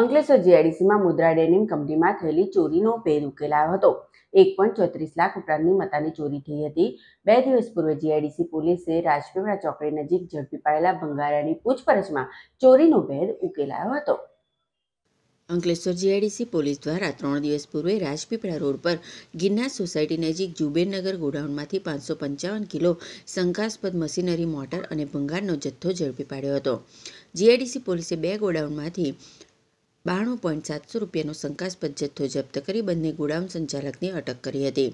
અંકલેશ્વર જીઆઈડીસીમાં મુદ્રા denim કંપનીમાં થયેલી ચોરીનો ભેદ ઉકેલાયો હતો એક લાખ ઉપરાંતની મતાની ચોરી થઈ હતી બે દિવસ પૂર્વે જીઆઈડીસી પોલીસે રાજપીપળા ચોકડી નજીક ઝડપી પાડેલા ભંગારાની પૂછપરછમાં ચોરીનો ભેદ ઉકેલાયો હતો અંકલેશ્વર જીઆઈડીસી પોલીસ દ્વારા ત્રણ દિવસ પૂર્વે રાજપીપળા રોડ પર ગિરનાર સોસાયટી નજીક જુબેરનગર ગોડાઉનમાંથી પાંચસો પંચાવન કિલો શંકાસ્પદ મશીનરી મોટર અને ભંગારનો જથ્થો ઝડપી પાડ્યો હતો જીઆઈડીસી પોલીસે બે ગોડાઉનમાંથી બાણું પોઈન્ટ સાતસો રૂપિયાનો શંકાસ્પદ જથ્થો જપ્ત કરી બંને ગોડાઉન સંચાલકની અટક કરી હતી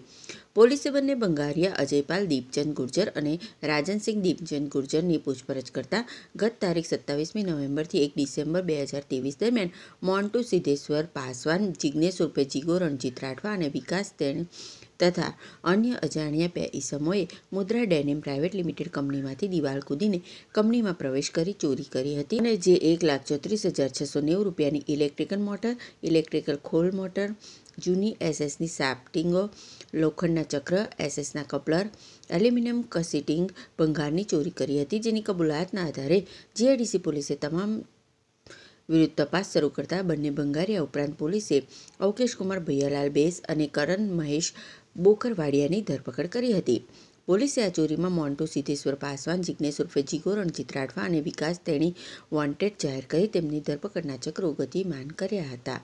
પોલીસે બંને બંગારિયા અજયપાલ દીપચંદ ગુર્જર અને રાજનસિંહ દીપચંદ ગુર્જરની પૂછપરછ કરતા ગત તારીખ સત્તાવીસમી નવેમ્બરથી એક ડિસેમ્બર બે હજાર ત્રેવીસ દરમિયાન મોન્ટુ સિદ્ધેશ્વર પાસવાન જિજ્ઞેશ રૂપે જીગો રણજીત રાઠવા અને વિકાસ તેણે તથા અન્ય અજાણ્યા બે ઈસમોએ મુદ્રા ડેનિમ પ્રાઇવેટ લિમિટેડ કંપનીમાંથી દિવાલ કૂદીને કંપનીમાં પ્રવેશ કરી ચોરી કરી હતી અને જે એક લાખ ચોત્રીસ હજાર છસો નેવું રૂપિયાની ઇલેક્ટ્રિકલ મોટર ઇલેક્ટ્રિકલ ખોલ મોટર જૂની એસએસની સાપટિંગો લોખંડના ચક્ર એસએસના કપલર એલ્યુમિનિયમ કસીટિંગ ભંગારની ચોરી કરી હતી જેની કબૂલાતના આધારે જીઆઈડીસી પોલીસે તમામ વિરુદ્ધ તપાસ શરૂ કરતા બંને ભંગારિયા ઉપરાંત પોલીસે અવકેશ કુમાર ભૈયાલાલ બેસ અને કરણ મહેશ બોકરવાડિયાની ધરપકડ કરી હતી પોલીસે આ ચોરીમાં મોન્ટુ સિદ્ધેશ્વર પાસવાન જિજ્ઞેશ ઉર્ફે જીગો રણજીત રાઠવા અને વિકાસ તેણી વોન્ટેડ જાહેર કરી તેમની ધરપકડના ચક્રો ગતિમાન કર્યા હતા